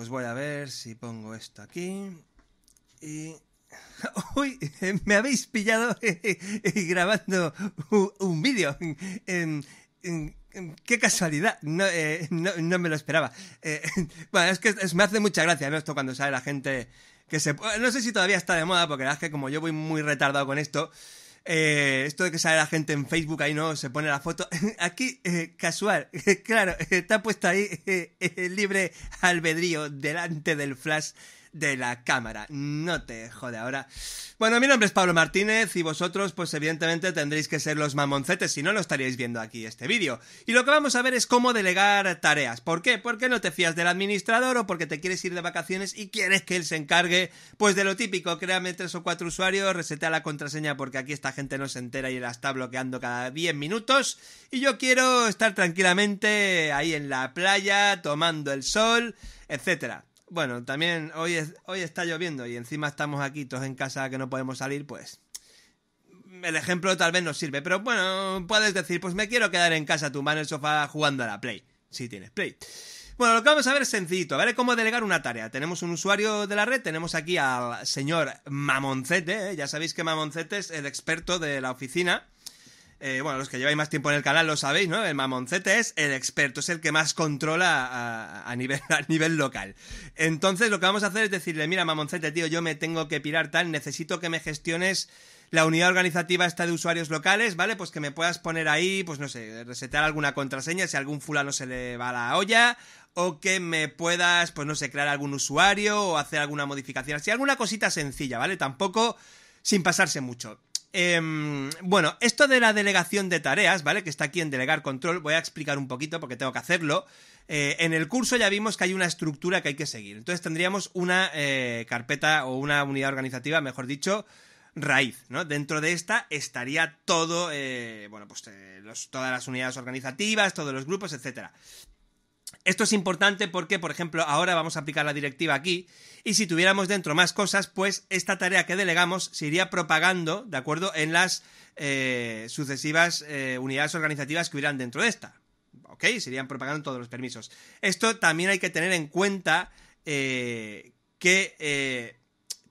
Pues voy a ver si pongo esto aquí. Y. ¡Uy! Me habéis pillado grabando un vídeo. ¡Qué casualidad! Eh, no, no, me lo esperaba. Eh, bueno, es que me hace mucha gracia esto cuando sale la gente que se... No sé si todavía está de moda, porque la verdad es que como yo voy muy retardado con esto, eh, esto de que sale la gente en Facebook ahí, ¿no? Se pone la foto. Aquí, eh, casual. claro, está puesto ahí libre albedrío delante del flash de la cámara. No te jode ahora. Bueno, mi nombre es Pablo Martínez y vosotros, pues evidentemente tendréis que ser los mamoncetes, si no, lo estaríais viendo aquí este vídeo. Y lo que vamos a ver es cómo delegar tareas. ¿Por qué? Porque no te fías del administrador o porque te quieres ir de vacaciones y quieres que él se encargue, pues de lo típico, créame tres o cuatro usuarios, resetea la contraseña porque aquí esta gente no se entera y la está bloqueando cada 10 minutos. Y yo quiero estar tranquilamente ahí en la playa, tomando el sol, etcétera. Bueno, también hoy, hoy está lloviendo y encima estamos aquí todos en casa que no podemos salir, pues el ejemplo tal vez no sirve, pero bueno, puedes decir, pues me quiero quedar en casa tumbado en el sofá jugando a la Play, si tienes Play. Bueno, lo que vamos a ver es sencillito, ¿vale? Cómo delegar una tarea. Tenemos un usuario de la red, tenemos aquí al señor Mamoncete, ¿eh? ya sabéis que Mamoncete es el experto de la oficina eh, bueno, los que lleváis más tiempo en el canal lo sabéis, ¿no? El mamoncete es el experto, es el que más controla a, nivel, local. Entonces lo que vamos a hacer es decirle, mira, mamoncete, tío, yo me tengo que pirar tal, necesito que me gestiones la unidad organizativa esta de usuarios locales, ¿vale? Pues que me puedas poner ahí, pues no sé, resetar alguna contraseña si algún fulano se le va la olla, o que me puedas, pues no sé, crear algún usuario o hacer alguna modificación, así alguna cosita sencilla, ¿vale? Tampoco sin pasarse mucho. Em, bueno, esto de la delegación de tareas, ¿vale? Que está aquí en delegar control, voy a explicar un poquito porque tengo que hacerlo. Eh, en el curso ya vimos que hay una estructura que hay que seguir. Entonces tendríamos una eh, carpeta o una unidad organizativa, mejor dicho, raíz, ¿no? Dentro de esta estaría todo, eh, bueno, pues todas las unidades organizativas, todos los grupos, etcétera. Esto es importante porque, por ejemplo, ahora vamos a aplicar la directiva aquí y si tuviéramos dentro más cosas, pues esta tarea que delegamos se iría propagando, ¿de acuerdo?, en las eh, sucesivas eh, unidades organizativas que hubieran dentro de esta. ¿Ok? Serían propagando todos los permisos. Esto también hay que tener en cuenta eh, que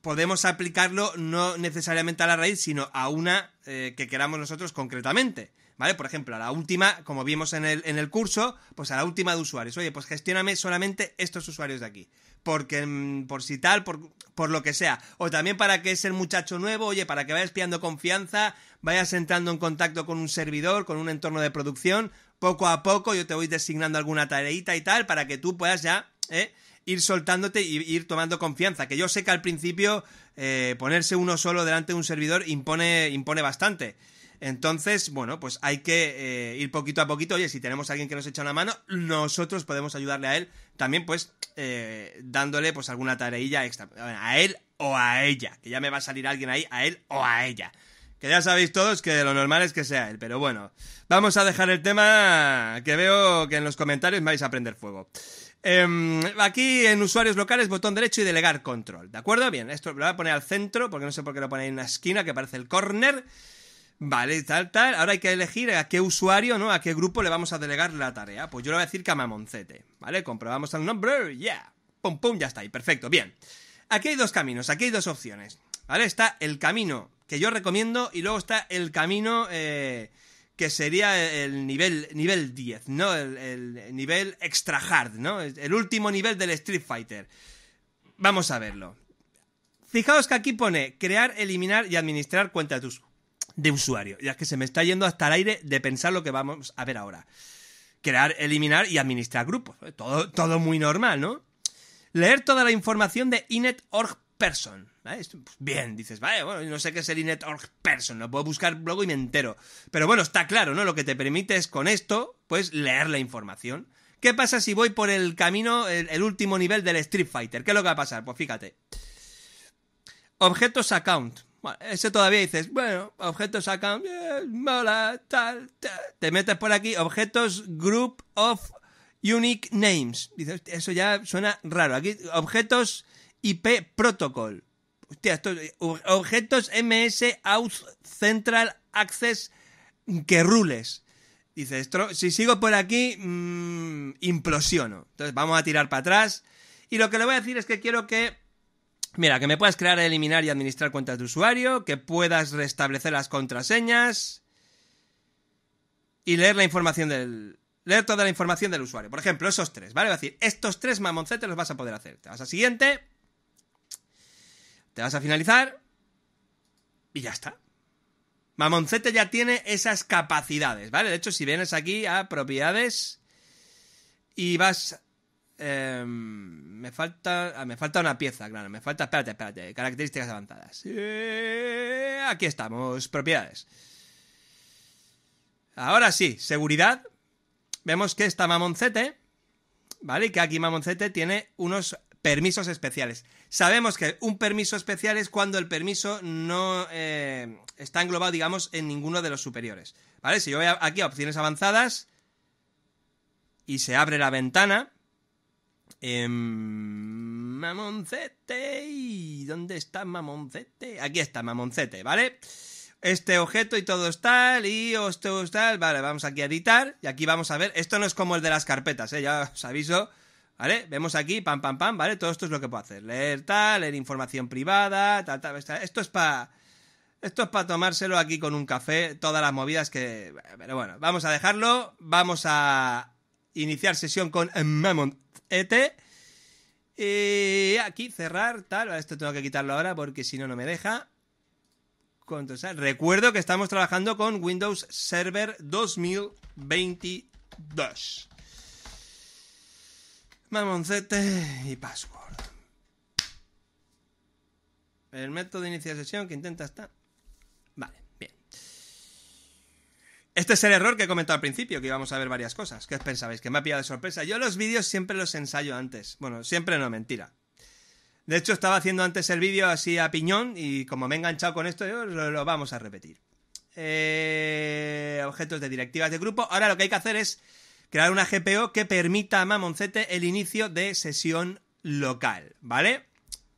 podemos aplicarlo no necesariamente a la raíz, sino a una que queramos nosotros concretamente. ¿vale? Por ejemplo, a la última, como vimos en el, en el curso, pues a la última de usuarios. Oye, pues gestióname solamente estos usuarios de aquí. Porque, mm, por si tal, por, lo que sea. O también para que es el muchacho nuevo, oye, para que vayas pillando confianza, vayas entrando en contacto con un servidor, con un entorno de producción. Poco a poco yo te voy designando alguna tareita y tal, para que tú puedas ya, ¿eh? ir soltándote y ir tomando confianza. Que yo sé que al principio eh, ponerse uno solo delante de un servidor impone, impone bastante. Entonces, bueno, pues hay que eh, ir poquito a poquito. Oye, si tenemos a alguien que nos echa una mano, nosotros podemos ayudarle a él también, pues, eh, dándole pues alguna tareilla extra. a él o a ella, que ya me va a salir alguien ahí, a él o a ella. Que ya sabéis todos que lo normal es que sea él, pero bueno, vamos a dejar el tema que veo que en los comentarios me vais a prender fuego. Em, aquí en usuarios locales, botón derecho y delegar control. ¿De acuerdo? Bien, esto lo voy a poner al centro porque no sé por qué lo pone en una esquina que parece el corner. Vale, tal, tal. Ahora hay que elegir a qué usuario, ¿no? A qué grupo le vamos a delegar la tarea. Pues yo le voy a decir que a Mamoncete. ¿Vale? Comprobamos el nombre. Ya. Pum, pum, ya está ahí. Perfecto. Bien. Aquí hay dos caminos, aquí hay dos opciones. ¿Vale? Está el camino que yo recomiendo y luego está el camino eh, que sería el nivel, nivel 10, ¿no? El, el nivel extra hard, ¿no? El último nivel del Street Fighter. Vamos a verlo. Fijaos que aquí pone crear, eliminar y administrar cuenta de tus de usuario. Ya es que se me está yendo hasta el aire de pensar lo que vamos a ver ahora. Crear, eliminar y administrar grupos. Todo, todo muy normal, ¿no? Leer toda la información de inet.org person. Pues, bien, dices, vale, bueno, no sé qué es el inet.org person, lo puedo buscar luego y me entero. Pero bueno, está claro, ¿no? Lo que te permite es con esto, pues leer la información. ¿Qué pasa si voy por el camino, el último nivel del Street Fighter? ¿Qué es lo que va a pasar? Pues fíjate. Objetos account. Eso ese todavía dices, bueno, objetos a cambio, eh, mola, tal, Te metes por aquí, objetos group of unique names. Dices, eso ya suena raro. Aquí, objetos IP protocol. Hostia, esto, objetos MS out, Central Access que rules. Dices, si sigo por aquí, mm, implosiono. Entonces vamos a tirar para atrás. Y lo que le voy a decir es que quiero que Mira, que me puedas crear, eliminar y administrar cuentas de usuario, que puedas restablecer las contraseñas y leer la información del. Leer toda la información del usuario. Por ejemplo, esos tres, ¿vale? Es decir, estos tres mamoncetes los vas a poder hacer. Te vas a siguiente. Te vas a finalizar. Y ya está. Mamoncete ya tiene esas capacidades, ¿vale? De hecho, si vienes aquí a propiedades y vas Em, me falta. Ah, me falta una pieza, claro. Me falta. Espérate, espérate. Características avanzadas. aquí estamos. Propiedades. Ahora sí, seguridad. Vemos que está Mamoncete. ¿Vale? Y que aquí Mamoncete tiene unos permisos especiales. Sabemos que un permiso especial es cuando el permiso no eh, está englobado, digamos, en ninguno de los superiores. ¿Vale? Si yo voy aquí a opciones avanzadas y se abre la ventana, Em, mamoncete. ¿Dónde está Mamoncete? Aquí está Mamoncete, ¿vale? Este objeto y todo está tal, y esto está, tal. Vale, vamos aquí a editar. Y aquí vamos a ver. Esto no es como el de las carpetas, ¿eh? Ya os aviso. ¿Vale? Vemos aquí, pam, pam, pam, ¿vale? Todo esto es lo que puedo hacer. Leer tal, leer información privada, tal, tal. Esto es para... Esto es para tomárselo aquí con un café, todas las movidas que... Pero bueno, vamos a dejarlo. Vamos a iniciar sesión con Mamon y e eh, aquí cerrar, tal. Esto tengo que quitarlo ahora porque si no, no me deja. Recuerdo que estamos trabajando con Windows Server 2022. Mamoncete y password. El método de inicio de sesión que intenta estar. Este es el error que he comentado al principio, que íbamos a ver varias cosas. ¿Qué pensabais? Que me ha pillado de sorpresa. Yo los vídeos siempre los ensayo antes. Bueno, siempre no, mentira. De hecho, estaba haciendo antes el vídeo así a piñón y como me he enganchado con esto, lo, vamos a repetir. Eh, objetos de directivas de grupo. Ahora lo que hay que hacer es crear una GPO que permita a Mamoncete el inicio de sesión local, ¿vale?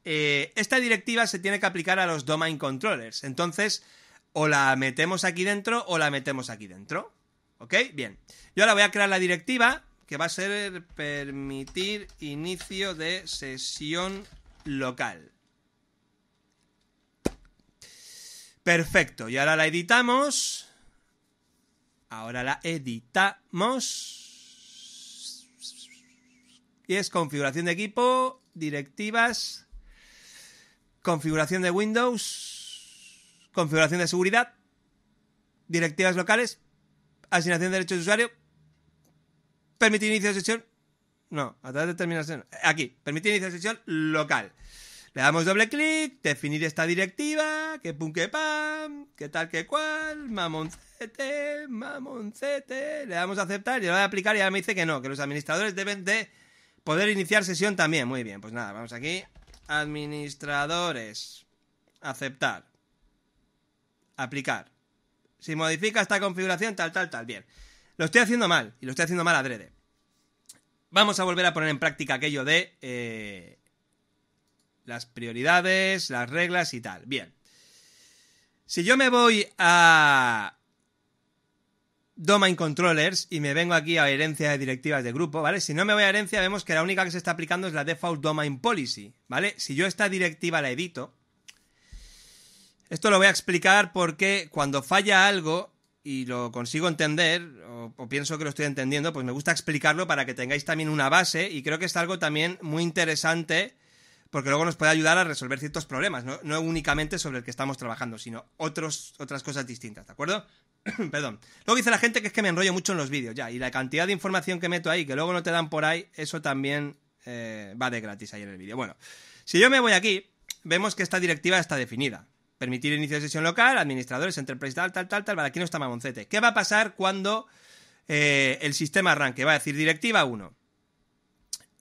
Eh, esta directiva se tiene que aplicar a los domain controllers. Entonces, o la metemos aquí dentro o la metemos aquí dentro. ¿Ok? Bien. Yo ahora voy a crear la directiva que va a ser permitir inicio de sesión local. Perfecto. Y ahora la editamos. Ahora la editamos. Y es configuración de equipo, directivas, configuración de Windows configuración de seguridad, directivas locales, asignación de derechos de usuario, permitir inicio de sesión, no, a través de terminación, aquí, permitir inicio de sesión local. Le damos doble clic, definir esta directiva, que pum, que pam, que tal, que cual, mamoncete, mamoncete. Le damos a aceptar y le voy a aplicar y ahora me dice que no, que los administradores deben de poder iniciar sesión también. Muy bien, pues nada, vamos aquí. Administradores. Aceptar aplicar. Si modifica esta configuración, tal, tal, tal. Bien. Lo estoy haciendo mal, y lo estoy haciendo mal adrede. Vamos a volver a poner en práctica aquello de eh, las prioridades, las reglas y tal. Bien. Si yo me voy a Domain Controllers y me vengo aquí a herencia de directivas de grupo, ¿vale? Si no me voy a herencia, vemos que la única que se está aplicando es la Default Domain Policy, ¿vale? Si yo esta directiva la edito, esto lo voy a explicar porque cuando falla algo y lo consigo entender, o, pienso que lo estoy entendiendo, pues me gusta explicarlo para que tengáis también una base y creo que es algo también muy interesante porque luego nos puede ayudar a resolver ciertos problemas, no, únicamente sobre el que estamos trabajando, sino otros, otras cosas distintas, ¿de acuerdo? Perdón. Luego dice la gente que es que me enrollo mucho en los vídeos, ya, y la cantidad de información que meto ahí, que luego no te dan por ahí, eso también eh, va de gratis ahí en el vídeo. Bueno, si yo me voy aquí, vemos que esta directiva está definida permitir inicio de sesión local, administradores, enterprise, tal, tal, tal, tal, vale, aquí no está mamoncete. ¿Qué va a pasar cuando eh, el sistema arranque? Va a decir directiva 1.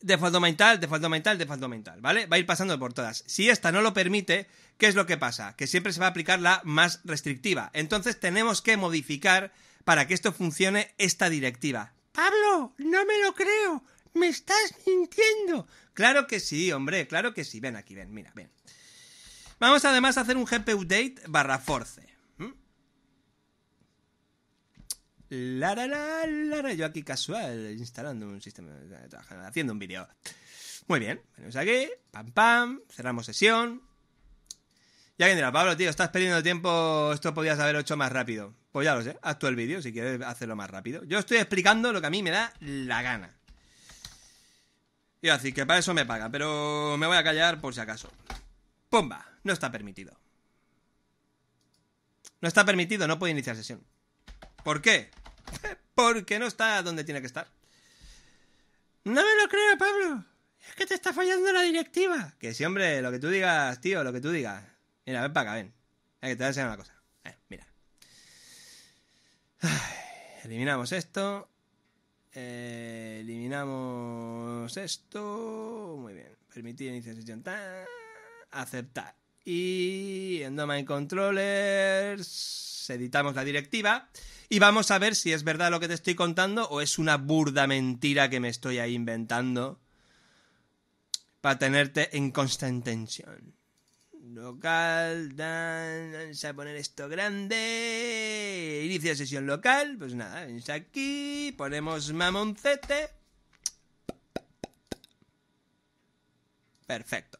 Default domain tal, default domain mental default domain ¿vale? Va a ir pasando por todas. Si esta no lo permite, ¿qué es lo que pasa? Que siempre se va a aplicar la más restrictiva. Entonces tenemos que modificar para que esto funcione esta directiva. Pablo, no me lo creo. Me estás mintiendo. Claro que sí, hombre, claro que sí. Ven aquí, ven, mira, ven. Vamos además a hacer un GPU update barra force. La, la, la, yo aquí casual, instalando un sistema, haciendo un vídeo. Muy bien, venimos aquí, pam pam, cerramos sesión. Ya alguien dirá, Pablo, tío, estás perdiendo tiempo, esto podías haber hecho más rápido. Pues ya lo sé, haz el vídeo si quieres hacerlo más rápido. Yo estoy explicando lo que a mí me da la gana. Y así que para eso me paga. pero me voy a callar por si acaso. ¡Pumba! no está permitido. No está permitido, no puede iniciar sesión. ¿Por qué? Porque no está donde tiene que estar. No me lo creo, Pablo. Es que te está fallando la directiva. Que sí, hombre, lo que tú digas, tío, lo que tú digas. Mira, ven para acá, ven. Hay que te voy a enseñar una cosa. mira. Eliminamos esto. Eh, eliminamos esto. Muy bien. Permitir iniciar sesión. Aceptar y en Domain Controllers editamos la directiva y vamos a ver si es verdad lo que te estoy contando o es una burda mentira que me estoy ahí inventando para tenerte en constante tensión. Local, vamos a poner esto grande. Inicia sesión local, pues nada, ven aquí, ponemos mamoncete. Perfecto.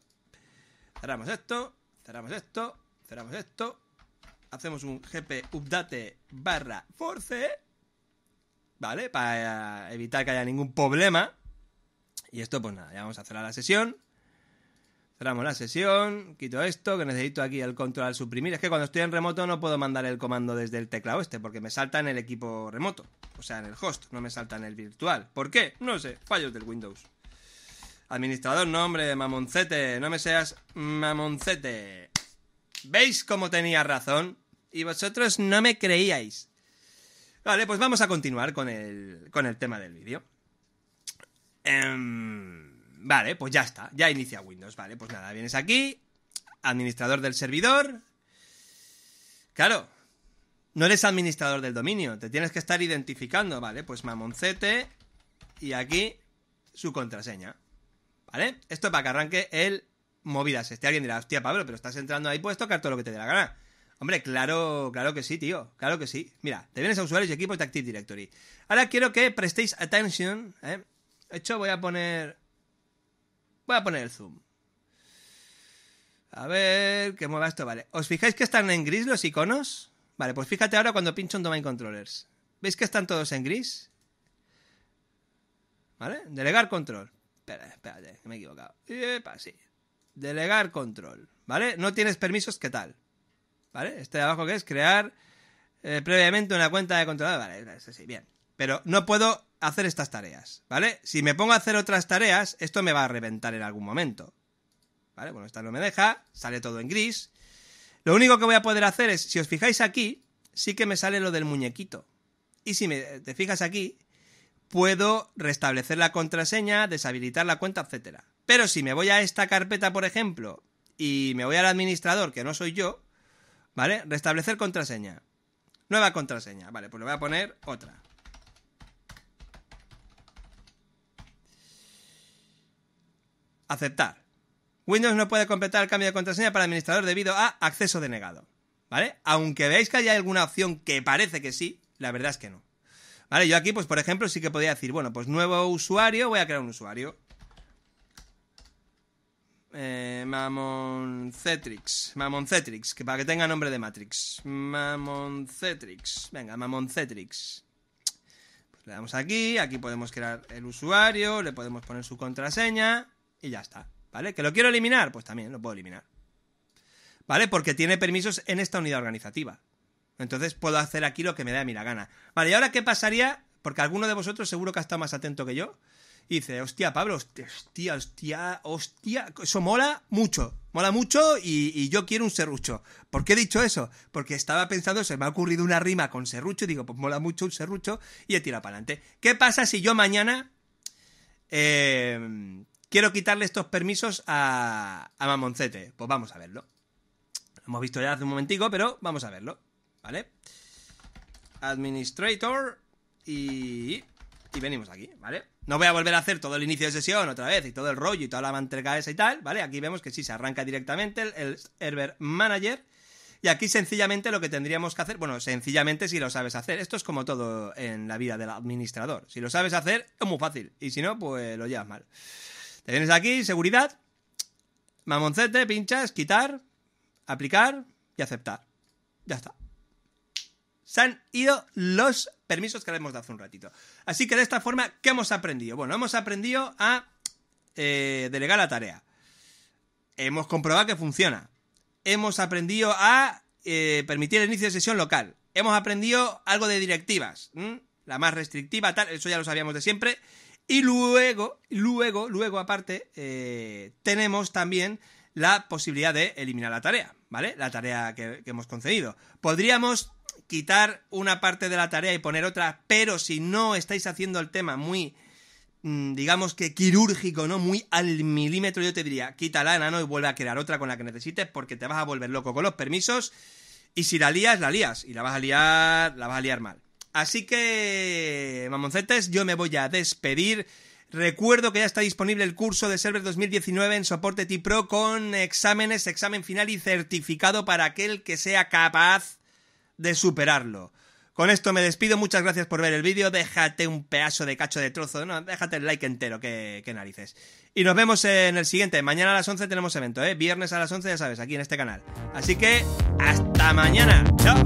Cerramos esto cerramos esto, cerramos esto, hacemos un gp update barra force, ¿vale? Para evitar que haya ningún problema. Y esto, pues nada, ya vamos a cerrar la sesión. Cerramos la sesión, quito esto, que necesito aquí el control al suprimir. Es que cuando estoy en remoto no puedo mandar el comando desde el teclado este, porque me salta en el equipo remoto, o sea, en el host, no me salta en el virtual. ¿Por qué? No sé, fallos del Windows. Administrador, nombre mamoncete, no me seas mamoncete. ¿Veis cómo tenía razón? Y vosotros no me creíais. Vale, pues vamos a continuar con el, tema del vídeo. Em, vale, pues ya está, ya inicia Windows. Vale, pues nada, vienes aquí, administrador del servidor. Claro, no eres administrador del dominio, te tienes que estar identificando, ¿vale? Pues mamoncete y aquí su contraseña. ¿vale? Esto es para que arranque el movidas. Este alguien dirá, hostia, Pablo, pero estás entrando ahí, puedes tocar todo lo que te dé la gana. Hombre, claro, claro que sí, tío. Claro que sí. Mira, te vienes a usuarios y equipos de Active Directory. Ahora quiero que prestéis atención. ¿eh? De hecho, voy a poner. Voy a poner el zoom. A ver, que mueva esto, vale. ¿Os fijáis que están en gris los iconos? Vale, pues fíjate ahora cuando pincho en Domain Controllers. ¿Veis que están todos en gris? ¿Vale? Delegar control. Espera, espérate, me he equivocado. sí. Delegar control. ¿Vale? No tienes permisos, ¿qué tal? ¿Vale? Este de abajo que es crear eh, previamente una cuenta de controlador. Ah, vale, sí, bien. Pero no puedo hacer estas tareas, ¿vale? Si me pongo a hacer otras tareas, esto me va a reventar en algún momento. ¿Vale? Bueno, esta no me deja, sale todo en gris. Lo único que voy a poder hacer es, si os fijáis aquí, sí que me sale lo del muñequito. Y si te fijas aquí, puedo restablecer la contraseña, deshabilitar la cuenta, etc. Pero si me voy a esta carpeta, por ejemplo, y me voy al administrador, que no soy yo, ¿vale? Restablecer contraseña. Nueva contraseña. Vale, pues le voy a poner otra. Aceptar. Windows no puede completar el cambio de contraseña para administrador debido a acceso denegado. ¿Vale? Aunque veáis que hay alguna opción que parece que sí, la verdad es que no. Vale, yo aquí, pues por ejemplo, sí que podría decir, bueno, pues nuevo usuario, voy a crear un usuario. Eh, Mamoncetrix. Mamoncetrix, que para que tenga nombre de Matrix. Mamoncetrix. Venga, Mamoncetrix. Pues le damos aquí, aquí podemos crear el usuario, le podemos poner su contraseña y ya está. ¿Vale? ¿Que lo quiero eliminar? Pues también lo puedo eliminar. ¿Vale? Porque tiene permisos en esta unidad organizativa. Entonces puedo hacer aquí lo que me dé a mí la gana. Vale, ¿y ahora qué pasaría? Porque alguno de vosotros seguro que ha estado más atento que yo. dice, hostia, Pablo, hostia, hostia, hostia, eso mola mucho, mola mucho y, yo quiero un serrucho. ¿Por qué he dicho eso? Porque estaba pensando, se me ha ocurrido una rima con serrucho y digo, pues mola mucho un serrucho y he tirado para adelante. ¿Qué pasa si yo mañana em, quiero quitarle estos permisos a, a Mamoncete? Pues vamos a verlo. Lo hemos visto ya hace un momentico, pero vamos a verlo. ¿vale? Administrator y... Y venimos aquí, ¿vale? No voy a volver a hacer todo el inicio de sesión otra vez y todo el rollo y toda la manteca esa y tal, ¿vale? Aquí vemos que sí, se arranca directamente el, el server manager. Y aquí sencillamente lo que tendríamos que hacer, bueno, sencillamente si lo sabes hacer, esto es como todo en la vida del administrador. Si lo sabes hacer, es muy fácil. Y si no, pues lo llevas mal. Te vienes aquí, seguridad, mamoncete, pinchas, quitar, aplicar y aceptar. Ya está se han ido los permisos que le hemos dado hace un ratito. Así que de esta forma, ¿qué hemos aprendido? Bueno, hemos aprendido a eh, delegar la tarea. Hemos comprobado que funciona. Hemos aprendido a eh, permitir el inicio de sesión local. Hemos aprendido algo de directivas. La más restrictiva, tal, eso ya lo sabíamos de siempre. Y luego, luego, luego aparte, eh, tenemos también la posibilidad de eliminar la tarea, ¿vale? La tarea que hemos concedido. Podríamos quitar una parte de la tarea y poner otra, pero si no estáis haciendo el tema muy, mm, digamos que quirúrgico, ¿no? Muy al milímetro, yo te diría, quítala, enano, y vuelve a crear otra con la que necesites, porque te vas a volver loco con los permisos. Y si la lías, la lías. Y la vas a liar, la vas a liar mal. Así que, mamoncetes, yo me voy a despedir. Recuerdo que ya está disponible el curso de Server 2019 en soporte T-Pro con exámenes, examen final y certificado para aquel que sea capaz de superarlo. Con esto me despido, muchas gracias por ver el vídeo, déjate un pedazo de cacho de trozo, no, déjate el like entero, que, narices. Y nos vemos en el siguiente, mañana a las 11 tenemos evento, ¿eh? viernes a las 11 ya sabes, aquí en este canal. Así que, hasta mañana, chao.